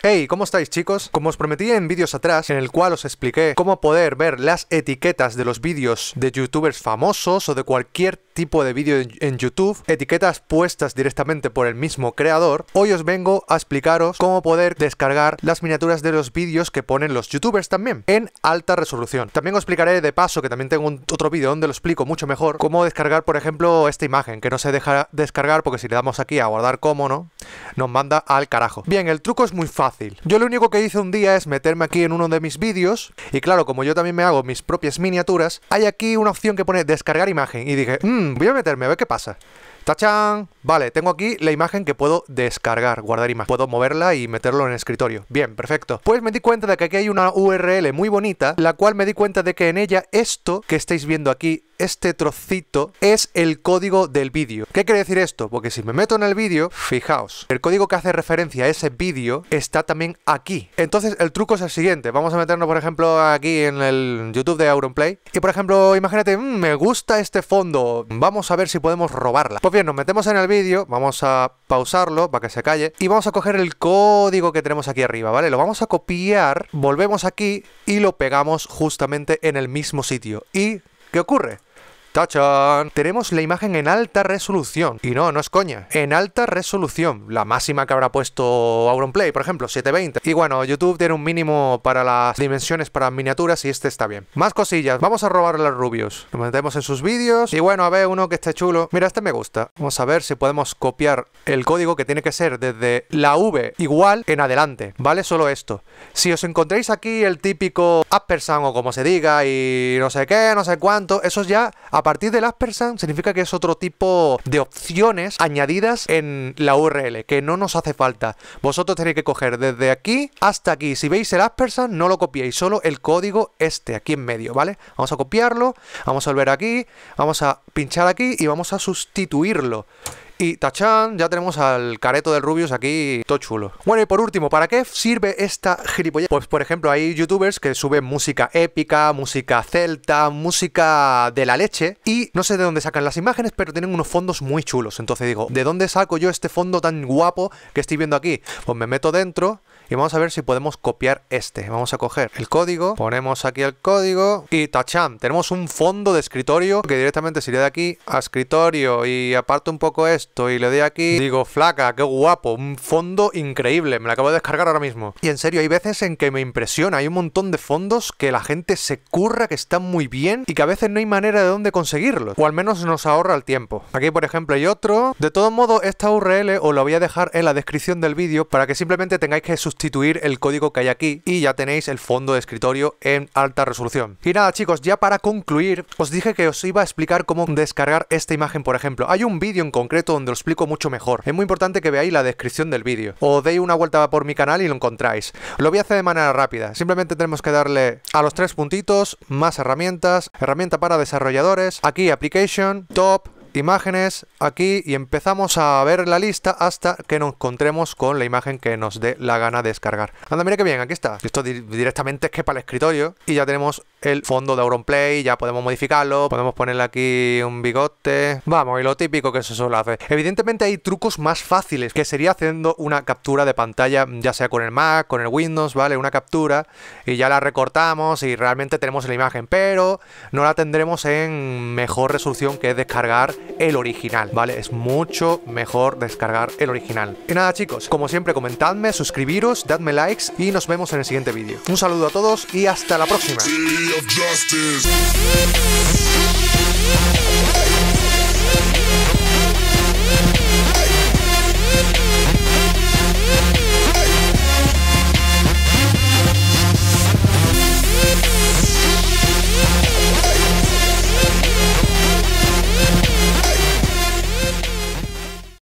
Hey, ¿cómo estáis chicos? Como os prometí en vídeos atrás, en el cual os expliqué cómo poder ver las etiquetas de los vídeos de youtubers famosos o de cualquier tipo de vídeo en YouTube, etiquetas puestas directamente por el mismo creador, hoy os vengo a explicaros cómo poder descargar las miniaturas de los vídeos que ponen los youtubers también en alta resolución. También os explicaré de paso, que también tengo otro vídeo donde lo explico mucho mejor, cómo descargar, por ejemplo, esta imagen, que no se deja descargar porque si le damos aquí a guardar como, ¿no? Nos manda al carajo. Bien, el truco es muy fácil. Yo lo único que hice un día es meterme aquí en uno de mis vídeos y claro, como yo también me hago mis propias miniaturas, hay aquí una opción que pone descargar imagen y dije, mmm, voy a meterme a ver qué pasa. ¡Tachán! Vale, tengo aquí la imagen que puedo descargar, guardar imagen. Puedo moverla y meterlo en el escritorio. Bien, perfecto. Pues me di cuenta de que aquí hay una URL muy bonita, la cual me di cuenta de que en ella esto que estáis viendo aquí, este trocito, es el código del vídeo. ¿Qué quiere decir esto? Porque si me meto en el vídeo, fijaos, el código que hace referencia a ese vídeo está también aquí. Entonces el truco es el siguiente. Vamos a meternos, por ejemplo, aquí en el YouTube de Auronplay. Y por ejemplo, imagínate, mm, me gusta este fondo. Vamos a ver si podemos robarla. Pues bien, nos metemos en el vídeo, vamos a pausarlo para que se calle y vamos a coger el código que tenemos aquí arriba, ¿vale? Lo vamos a copiar, volvemos aquí y lo pegamos justamente en el mismo sitio. ¿Y qué ocurre? Tachan, Tenemos la imagen en alta resolución. Y no, no es coña. En alta resolución. La máxima que habrá puesto Auronplay, por ejemplo, 720. Y bueno, YouTube tiene un mínimo para las dimensiones para miniaturas y este está bien. Más cosillas. Vamos a robar a los rubios. Lo metemos en sus vídeos. Y bueno, a ver uno que esté chulo. Mira, este me gusta. Vamos a ver si podemos copiar el código que tiene que ser desde la V igual en adelante. ¿Vale? Solo esto. Si os encontréis aquí el típico Appersan o como se diga y no sé qué, no sé cuánto, eso ya... A partir del aspersand significa que es otro tipo de opciones añadidas en la URL, que no nos hace falta. Vosotros tenéis que coger desde aquí hasta aquí. Si veis el aspersand, no lo copiéis, solo el código este, aquí en medio, ¿vale? Vamos a copiarlo, vamos a volver aquí, vamos a pinchar aquí y vamos a sustituirlo. Y tachán, ya tenemos al careto del Rubius aquí, todo chulo. Bueno, y por último, ¿para qué sirve esta gilipollez? Pues, por ejemplo, hay youtubers que suben música épica, música celta, música de la leche, y no sé de dónde sacan las imágenes, pero tienen unos fondos muy chulos. Entonces digo, ¿de dónde saco yo este fondo tan guapo que estoy viendo aquí? Pues me meto dentro y vamos a ver si podemos copiar este. Vamos a coger el código, ponemos aquí el código y tachán. Tenemos un fondo de escritorio que directamente sería de aquí a escritorio y aparto un poco esto y le doy aquí, digo, flaca, qué guapo, un fondo increíble. Me lo acabo de descargar ahora mismo. Y en serio, hay veces en que me impresiona. Hay un montón de fondos que la gente se curra, que están muy bien y que a veces no hay manera de dónde conseguirlos. O al menos nos ahorra el tiempo. Aquí, por ejemplo, hay otro. De todo modo, esta URL os la voy a dejar en la descripción del vídeo para que simplemente tengáis que sustituir sustituir el código que hay aquí y ya tenéis el fondo de escritorio en alta resolución. Y nada chicos, ya para concluir, os dije que os iba a explicar cómo descargar esta imagen por ejemplo. Hay un vídeo en concreto donde lo explico mucho mejor. Es muy importante que veáis la descripción del vídeo. O deis una vuelta por mi canal y lo encontráis. Lo voy a hacer de manera rápida. Simplemente tenemos que darle a los tres puntitos, más herramientas, herramienta para desarrolladores, aquí application, top, imágenes aquí y empezamos a ver la lista hasta que nos encontremos con la imagen que nos dé la gana de descargar. Anda, mira que bien, aquí está. Esto directamente es que para el escritorio y ya tenemos el fondo de Auronplay, ya podemos modificarlo, podemos ponerle aquí un bigote. Vamos, y lo típico que se suele hacer. Evidentemente hay trucos más fáciles, que sería haciendo una captura de pantalla, ya sea con el Mac, con el Windows, ¿vale? Una captura y ya la recortamos y realmente tenemos la imagen, pero no la tendremos en mejor resolución que es descargar el original, ¿vale? Es mucho mejor descargar el original. Y nada chicos, como siempre comentadme, suscribiros, dadme likes y nos vemos en el siguiente vídeo. Un saludo a todos y hasta la próxima.